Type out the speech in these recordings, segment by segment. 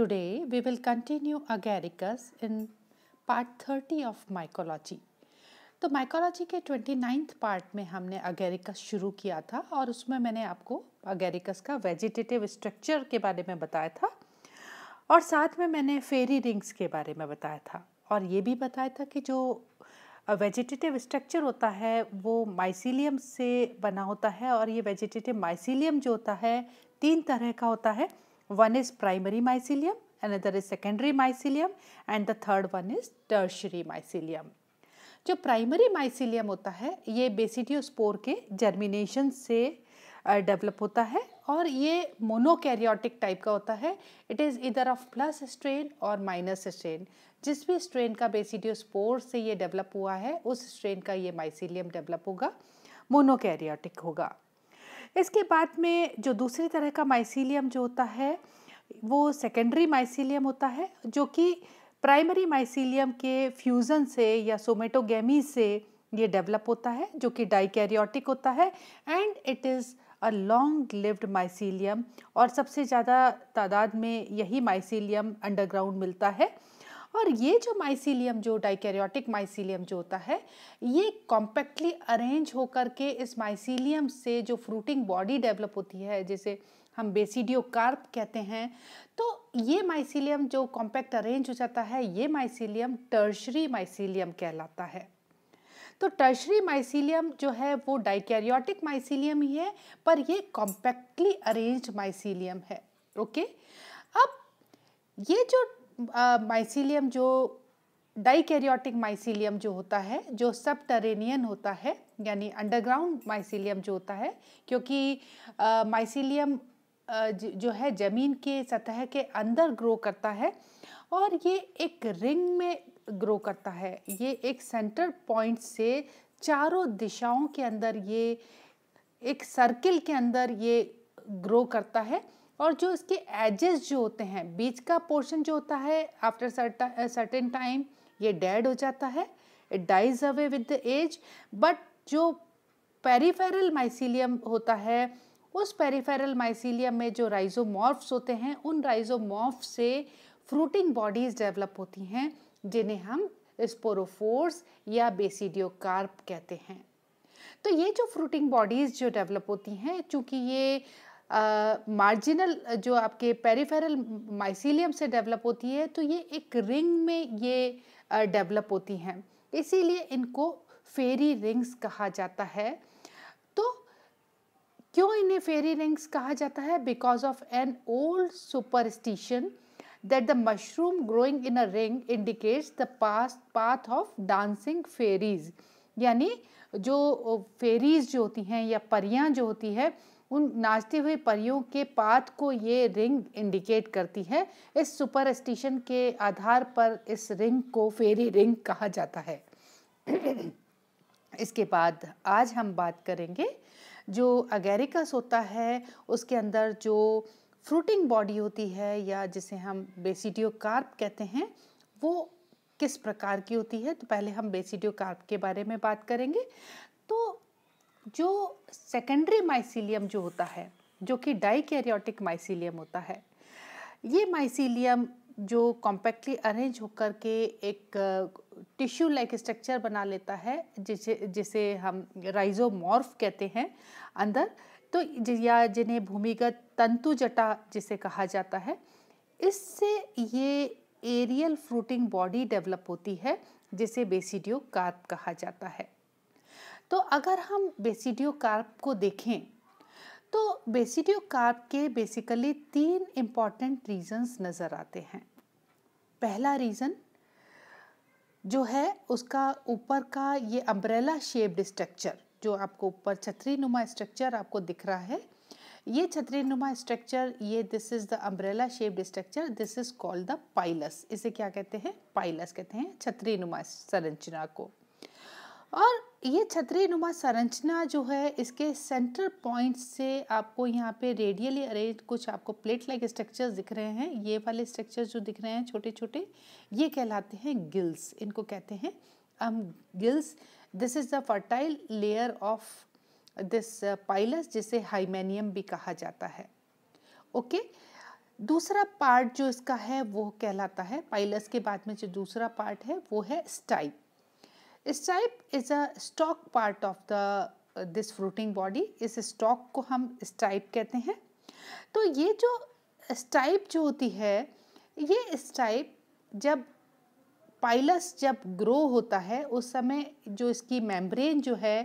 Today we will continue agaricus in part thirty of mycology तो mycology के twenty ninth part में हमने Agaricus शुरू किया था और उसमें मैंने आपको अगेरिकस का वेजिटेटिव स्ट्रक्चर के बारे में बताया था और साथ में मैंने फेरी रिंग्स के बारे में बताया था और ये भी बताया था कि जो वेजिटेटिव स्ट्रक्चर होता है वो माइसिलियम से बना होता है और ये वेजिटेटिव माइसिलियम जो होता है तीन तरह का होता है One is primary mycelium, another is secondary mycelium and the third one is tertiary mycelium. जो प्राइमरी माइसिलियम होता है ये बेसिडियोस्पोर के जर्मिनेशन से डेवलप होता है और ये मोनोकैरियोटिक टाइप का होता है it is either of plus strain और माइनस स्ट्रेन जिस भी स्ट्रेन का बेसिडियोस्पोर से ये डेवलप हुआ है उस स्ट्रेन का ये माइसिलियम डेवलप होगा मोनोकैरियोटिक होगा इसके बाद में जो दूसरी तरह का माइसीलियम जो होता है वो सेकेंडरी माइसीलियम होता है जो कि प्राइमरी माइसीलियम के फ्यूज़न से या सोमेटोगेमी से ये डेवलप होता है जो कि डाइकैरियोटिक होता है and it is a long lived mycelium और सबसे ज़्यादा तादाद में यही माइसीलियम अंडरग्राउंड मिलता है और ये जो माइसीलियम जो डाइकैरियोटिक माइसीलियम जो होता है ये कॉम्पैक्टली अरेंज होकर के इस माइसीलियम से जो फ्रूटिंग बॉडी डेवलप होती है जैसे हम बेसिडियो कार्प कहते हैं तो ये माइसीलियम जो कॉम्पैक्ट अरेंज हो जाता है ये माइसीलियम टर्शरी माइसीलियम कहलाता है तो टर्शरी माइसीलियम जो है वो डाइकैरियोटिक माइसीलियम ही है पर ये कॉम्पैक्टली अरेंज माइसीलियम है ओके अब ये जो माइसीलियम जो डाइकैरियोटिक माइसीलियम जो होता है जो सब टेरेनियन होता है यानी अंडरग्राउंड माइसीलियम जो होता है क्योंकि माइसीलियम जो है ज़मीन के सतह के अंदर ग्रो करता है और ये एक रिंग में ग्रो करता है ये एक सेंटर पॉइंट से चारों दिशाओं के अंदर ये एक सर्किल के अंदर ये ग्रो करता है और जो इसके एजेस जो होते हैं बीच का पोर्शन जो होता है आफ्टर सर्टेन टाइम ये डेड हो जाता है it dies away with the age but जो पेरीफेरल माइसीलियम होता है उस पेरीफेरल माइसीलियम में जो राइजोमॉर्फ्स होते हैं उन राइजोमॉर्फ से फ्रूटिंग बॉडीज डेवलप होती हैं जिन्हें हम स्पोरोफोर्स या बेसिडियोकार्प कहते हैं तो ये जो फ्रूटिंग बॉडीज़ जो डेवलप होती हैं चूँकि ये मार्जिनल uh, जो आपके पेरीफेरल माइसीलियम से डेवलप होती है तो ये एक रिंग में ये डेवलप uh, होती हैं इसीलिए इनको फेरी रिंग्स कहा जाता है तो क्यों इन्हें फेरी रिंग्स कहा जाता है because of an old superstition that the mushroom growing in a ring indicates the pass path of dancing fairies यानी जो फेरीज जो होती हैं या परियां जो होती है उन नाचती हुई परियों के पात को ये रिंग इंडिकेट करती है इस सुपरस्टिशन के आधार पर इस रिंग को फेरी रिंग कहा जाता है इसके बाद आज हम बात करेंगे जो अगेरिकस होता है उसके अंदर जो फ्रूटिंग बॉडी होती है या जिसे हम बेसिडियोकार्प कहते हैं वो किस प्रकार की होती है तो पहले हम बेसिडियोकार्प के बारे में बात करेंगे तो जो सेकेंडरी माइसीलियम जो होता है जो कि कैरियोटिक माइसीलियम होता है ये माइसीलियम जो कॉम्पैक्टली अरेंज होकर के एक टिश्यू लाइक स्ट्रक्चर बना लेता है जिसे जिसे हम राइजोमॉर्फ कहते हैं अंदर तो या जिन्हें भूमिगत तंतु जटा जिसे कहा जाता है इससे ये एरियल फ्रूटिंग बॉडी डेवलप होती है जिसे बेसिडियो कहा जाता है तो अगर हम बेसिडियो कार्प को देखें तो बेसिडियो कार्प के बेसिकली तीन इम्पॉर्टेंट रीजंस नज़र आते हैं पहला रीज़न जो है उसका ऊपर का ये अम्ब्रेला शेप्ड स्ट्रक्चर जो आपको ऊपर छतरी नुमा स्ट्रक्चर आपको दिख रहा है ये छतरी नुमा स्ट्रक्चर ये this is the umbrella shaped structure this is called the pileus इसे क्या कहते हैं पाइलस कहते हैं छतरी नुमा संरचना को और ये छतरी नुमा संरचना जो है इसके सेंटर पॉइंट से आपको यहाँ पे रेडियली अरेंज कुछ आपको प्लेट लाइक स्ट्रक्चर्स दिख रहे हैं ये वाले स्ट्रक्चर्स जो दिख रहे हैं छोटे छोटे ये कहलाते हैं गिल्स इनको कहते हैं हम gills this is the fertile layer of this pileus जिसे हाइमेनियम भी कहा जाता है ओके okay? दूसरा पार्ट जो इसका है वो कहलाता है पाइलस के बाद में जो दूसरा पार्ट है वो है stipe stipe is a stalk part of the this fruiting body इस uh, स्टॉक को हम स्टाइप कहते हैं तो ये जो स्टाइप जो होती है ये स्टाइप जब पाइलस जब ग्रो होता है उस समय जो इसकी मेम्ब्रेन जो है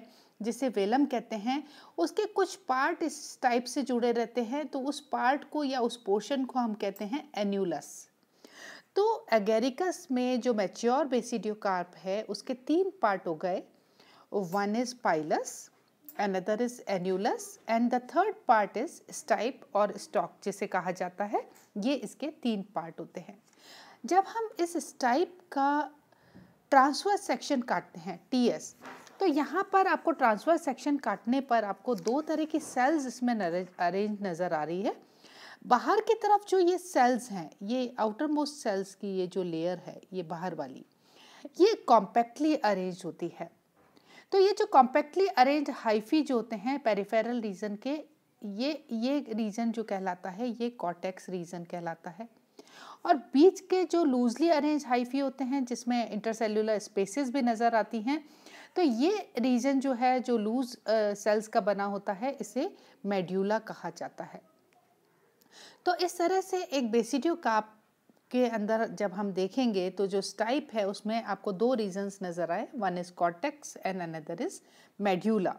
जिसे वेलम कहते हैं उसके कुछ पार्ट इस टाइप से जुड़े रहते हैं तो उस पार्ट को या उस पोर्शन को हम कहते हैं एन्यूलस तो एगेरिकस में जो मैच्योर बेसिडियोकार्प है उसके तीन पार्ट हो गए one is pileus another is annulus and the third part is stipe और स्टॉक जिसे कहा जाता है ये इसके तीन पार्ट होते हैं जब हम इस स्टाइप का ट्रांसफर सेक्शन काटते हैं टी एस तो यहाँ पर आपको ट्रांसफर सेक्शन काटने पर आपको दो तरह की सेल्स इसमें अरेंज नज़र आ रही है बाहर की तरफ जो ये सेल्स हैं ये आउटर मोस्ट सेल्स की ये जो लेयर है ये बाहर वाली ये कॉम्पैक्टली अरेंज होती है तो ये जो कॉम्पैक्टली अरेंज हाइफी जो होते हैं पेरिफेरल रीजन के ये ये रीजन जो कहलाता है ये कॉटेक्स रीजन कहलाता है और बीच के जो लूजली अरेंज हाइफी होते हैं जिसमें इंटरसेल्युलर स्पेसेस भी नज़र आती हैं तो ये रीजन जो है जो लूज सेल्स का बना होता है इसे मेड्यूला कहा जाता है तो इस तरह से एक बेसिडियो काप के अंदर जब हम देखेंगे तो जो स्टाइप है उसमें आपको दो रीजंस नज़र आए one is cortex and another is medulla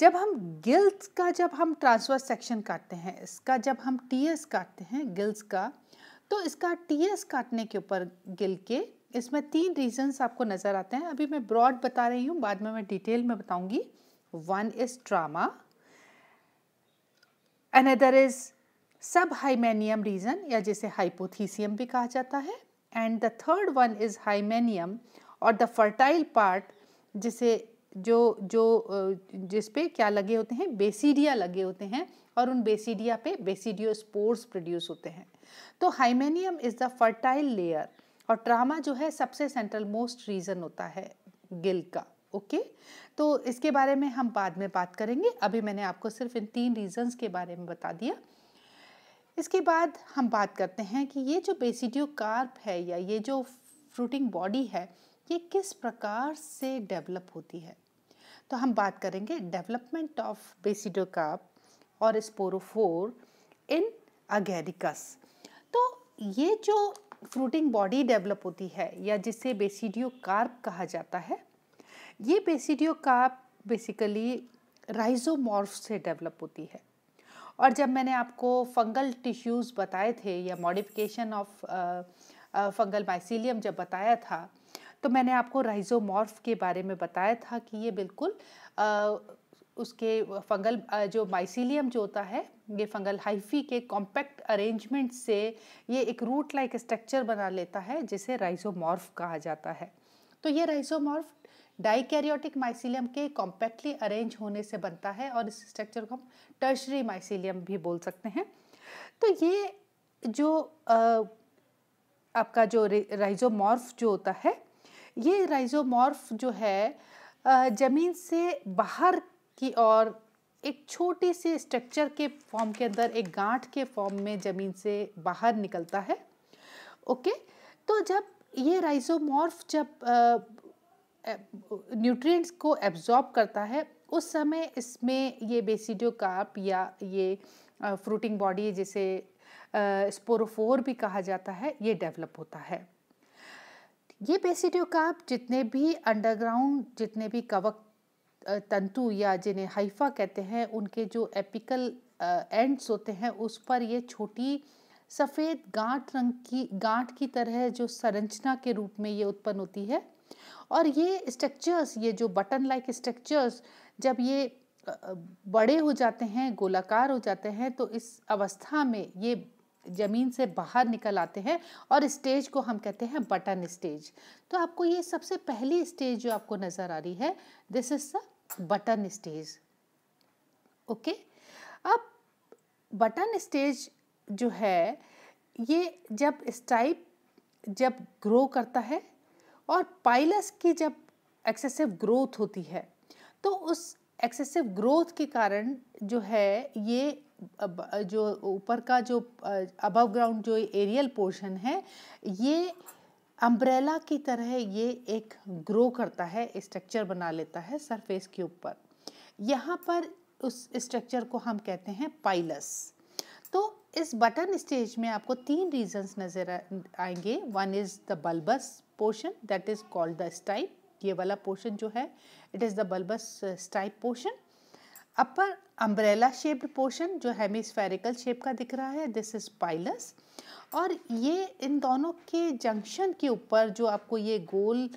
जब हम गिल्स का जब हम ट्रांसवर्स सेक्शन काटते हैं इसका जब हम टीएस काटते हैं गिल्स का तो इसका टीएस काटने के ऊपर गिल के इसमें तीन रीजंस आपको नज़र आते हैं अभी मैं ब्रॉड बता रही हूँ बाद में मैं डिटेल में बताऊँगी one is trama another is sub hymenium region या जिसे हाइपोथीसियम भी कहा जाता है and the third one is hymenium और द फर्टाइल पार्ट जिसे जो जो जिस पे क्या लगे होते हैं बेसिडिया लगे होते हैं और उन बेसिडिया पे बेसिडियो स्पोर्स प्रोड्यूस होते हैं तो hymenium is the fertile layer और ट्रामा जो है सबसे सेंट्रल मोस्ट रीज़न होता है गिल का ओके okay? तो इसके बारे में हम बाद में बात करेंगे अभी मैंने आपको सिर्फ इन तीन रीजंस के बारे में बता दिया इसके बाद हम बात करते हैं कि ये जो बेसिडियो कार्प है या ये जो फ्रूटिंग बॉडी है ये किस प्रकार से डेवलप होती है तो हम बात करेंगे डेवलपमेंट ऑफ बेसिडियो कार्प और स्पोरोफोर इन अगेरिकस तो ये जो फ्रूटिंग बॉडी डेवलप होती है या जिसे बेसिडियो कार्प कहा जाता है ये बेसिडियो कार्प बेसिकली राइजोमॉर्फ से डेवलप होती है और जब मैंने आपको फंगल टिश्यूज़ बताए थे या मॉडिफिकेशन ऑफ फंगल माइसीलियम जब बताया था तो मैंने आपको राइजोमॉर्फ के बारे में बताया था कि ये बिल्कुल आ, uh, उसके फंगल uh, जो माइसीलियम जो होता है ये फंगल हाइफी के कॉम्पैक्ट अरेंजमेंट से ये एक रूट लाइक स्ट्रक्चर बना लेता है जिसे राइजोमॉर्फ कहा जाता है तो ये राइजोमॉर्फ डाइकैरियोटिक माइसिलियम के कॉम्पैक्टली अरेंज होने से बनता है और इस स्ट्रक्चर को हम टर्शरी माइसिलियम भी बोल सकते हैं तो ये जो आ, आपका जो राइजोमॉर्फ जो होता है ये राइजोमॉर्फ जो है ज़मीन से बाहर की ओर एक छोटी सी स्ट्रक्चर के फॉर्म के अंदर एक गांठ के फॉर्म में ज़मीन से बाहर निकलता है ओके तो जब ये राइजोमॉर्फ जब न्यूट्रिएंट्स को एब्जॉर्ब करता है उस समय इसमें ये बेसिडियो कार्प या ये फ्रूटिंग बॉडी जिसे स्पोरोफोर भी कहा जाता है ये डेवलप होता है ये बेसिडियो कार्प जितने भी अंडरग्राउंड जितने भी कवक तंतु या जिन्हें हाइफा कहते हैं उनके जो एपिकल एंड्स होते हैं उस पर ये छोटी सफ़ेद गांठ रंग की गांठ की तरह जो संरचना के रूप में ये उत्पन्न होती है और ये स्ट्रक्चर्स ये जो बटन लाइक स्ट्रक्चर्स जब ये बड़े हो जाते हैं गोलाकार हो जाते हैं तो इस अवस्था में ये ज़मीन से बाहर निकल आते हैं और स्टेज को हम कहते हैं बटन स्टेज तो आपको ये सबसे पहली स्टेज जो आपको नज़र आ रही है this is the button stage okay अब बटन स्टेज जो है ये जब स्टाइप जब ग्रो करता है और पाइलस की जब एक्सेसिव ग्रोथ होती है तो उस एक्सेसिव ग्रोथ के कारण जो है ये जो ऊपर का जो अबव ग्राउंड जो एरियल पोर्शन है ये अम्ब्रेला की तरह ये एक ग्रो करता है स्ट्रक्चर बना लेता है सरफेस के ऊपर यहाँ पर उस स्ट्रक्चर को हम कहते हैं पाइलस तो इस बटन स्टेज में आपको तीन रीजंस नज़र आएंगे one is the bulbous portion that is called the stipe ये वाला पोर्शन जो है it is the bulbous stipe portion upper umbrella shaped portion जो हेमिस्फेरिकल शेप का दिख रहा है दिस इज पाइलस और ये इन दोनों के जंक्शन के ऊपर जो आपको ये गोल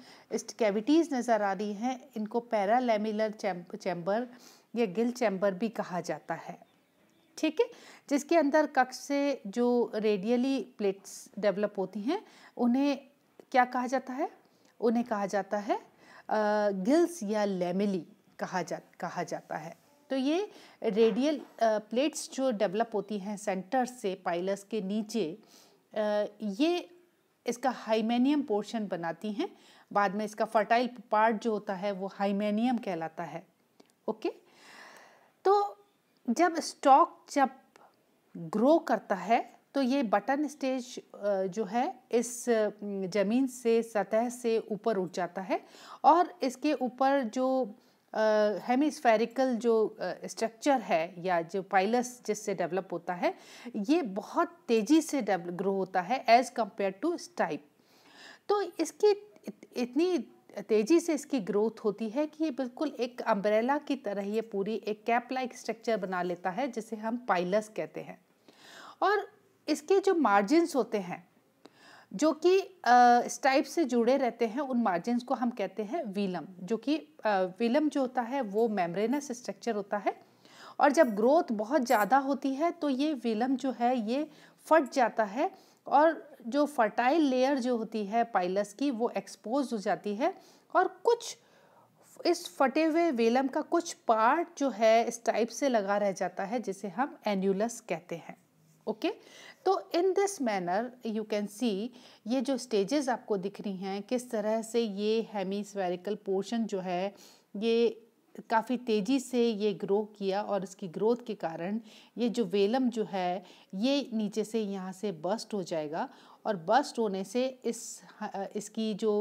कैविटीज़ नज़र आ रही हैं इनको पैरालेमिलर चैम्बर या गिल चैम्बर भी कहा जाता है ठीक है जिसके अंदर कक्ष से जो रेडियली प्लेट्स डेवलप होती हैं उन्हें क्या कहा जाता है उन्हें कहा जाता है गिल्स या लेमिली कहा जा कहा जाता है तो ये रेडियल प्लेट्स जो डेवलप होती हैं सेंटर से पाइलस के नीचे ये इसका हाइमेनियम पोर्शन बनाती हैं बाद में इसका फर्टाइल पार्ट जो होता है वो हाइमेनियम कहलाता है ओके तो जब स्टॉक जब ग्रो करता है तो ये बटन स्टेज जो है इस ज़मीन से सतह से ऊपर उठ जाता है और इसके ऊपर जो हेमिस्फेरिकल जो स्ट्रक्चर है या जो पाइलस जिससे डेवलप होता है ये बहुत तेज़ी से डेवलप ग्रो होता है एज़ कम्पेयर टू स्टाइप तो इसकी इतनी तेज़ी से इसकी ग्रोथ होती है कि ये बिल्कुल एक अम्ब्रेला की तरह ये पूरी एक कैप लाइक स्ट्रक्चर बना लेता है जिसे हम पाइलस कहते हैं और इसके जो मार्जिन्स होते हैं जो कि स्टाइप से जुड़े रहते हैं उन मार्जिन्स को हम कहते हैं विलम जो कि विलम जो होता है वो मेम्ब्रेनस स्ट्रक्चर होता है और जब ग्रोथ बहुत ज़्यादा होती है तो ये विलम जो है ये फट जाता है और जो फर्टाइल लेयर जो होती है पाइलस की वो एक्सपोज हो जाती है और कुछ इस फटे हुए वेलम का कुछ पार्ट जो है इस टाइप से लगा रह जाता है जिसे हम एन्यूलस कहते हैं ओके तो in this manner you can see ये जो स्टेजेस आपको दिख रही हैं किस तरह से ये स्वेरिकल पोर्शन जो है ये काफ़ी तेज़ी से ये ग्रो किया और इसकी ग्रोथ के कारण ये जो वेलम जो है ये नीचे से यहाँ से बस्ट हो जाएगा और बस्ट होने से इस इसकी जो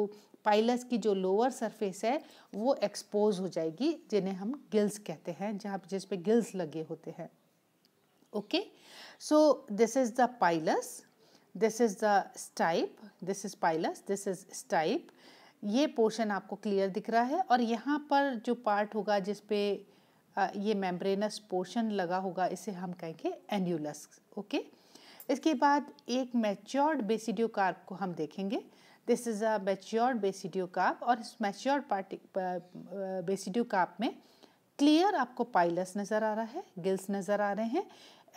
पाइलस की जो लोअर सरफेस है वो एक्सपोज हो जाएगी जिन्हें हम गिल्स कहते हैं जहाँ जिस पे गिल्स लगे होते हैं okay so this is the pilus this is the stipe this is pilus this is stipe ये पोर्शन आपको क्लियर दिख रहा है और यहाँ पर जो पार्ट होगा जिस पे ये मेम्ब्रेनस पोर्शन लगा होगा इसे हम कहेंगे एन्यूलस ओके इसके बाद एक मैच्योर्ड बेसिडियो कार्प को हम देखेंगे this is a matured basidiocarp और इस मैच्योर्ड पार्ट बेसिडियो कार्प में क्लियर आपको पाइलस नज़र आ रहा है गिल्स नज़र आ रहे हैं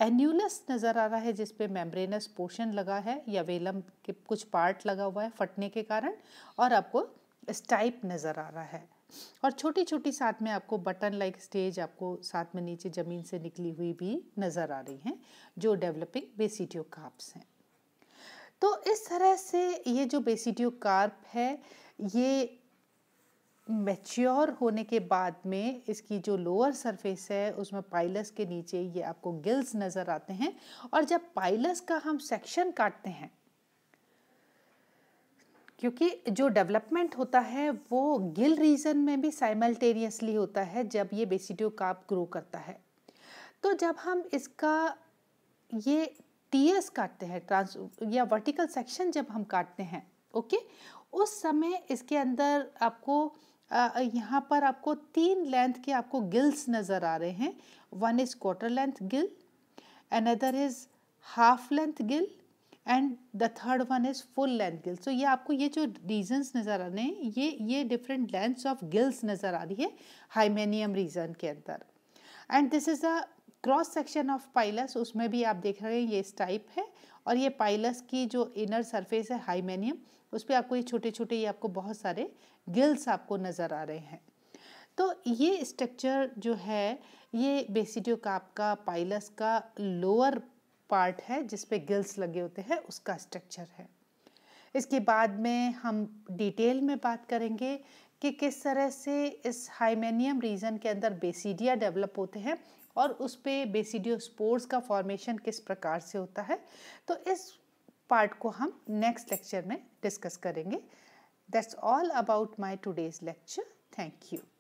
एन्यूलस नज़र आ रहा है जिस पे मेम्ब्रेनस पोर्शन लगा है या वेलम के कुछ पार्ट लगा हुआ है फटने के कारण और आपको स्टाइप नज़र आ रहा है और छोटी छोटी साथ में आपको बटन लाइक स्टेज आपको साथ में नीचे ज़मीन से निकली हुई भी नज़र आ रही हैं जो डेवलपिंग बेसिटियो कार्प्स हैं तो इस तरह से ये जो बेसिटियो कार्प है ये मैच्योर होने के बाद में इसकी जो लोअर सरफेस है उसमें पाइलस के नीचे ये आपको गिल्स नज़र आते हैं और जब पाइलस का हम सेक्शन काटते हैं क्योंकि जो डेवलपमेंट होता है वो गिल रीजन में भी साइमल्टेनियसली होता है जब ये बेसिडियो काप ग्रो करता है तो जब हम इसका ये टीएस काटते हैं ट्रांस या वर्टिकल सेक्शन जब हम काटते हैं ओके उस समय इसके अंदर आपको यहाँ पर आपको तीन लेंथ के आपको गिल्स नज़र आ रहे हैं one is quarter length gill another is half length gill and the third one is full length gill so ये आपको ये जो रीजन्स नज़र आ रहे हैं ये ये डिफरेंट लेंथ्स ऑफ गिल्स नज़र आ रही है हाइमेनियम रीजन के अंदर and this is a cross section of pileus उसमें भी आप देख रहे हैं ये इस टाइप है और ये पाइलस की जो इनर सरफेस है हाइमेनियम उस पर आपको ये छोटे छोटे ये आपको बहुत सारे गिल्स आपको नज़र आ रहे हैं तो ये स्ट्रक्चर जो है ये बेसिडियो का आपका पाइलस का लोअर पार्ट है जिसपे गिल्स लगे होते हैं उसका स्ट्रक्चर है इसके बाद में हम डिटेल में बात करेंगे कि किस तरह से इस हाइमेनियम रीजन के अंदर बेसिडिया डेवलप होते हैं और उस पर बेसिडियो स्पोर्स का फॉर्मेशन किस प्रकार से होता है तो इस पार्ट को हम नेक्स्ट लेक्चर में डिस्कस करेंगे that's all about my today's lecture thank you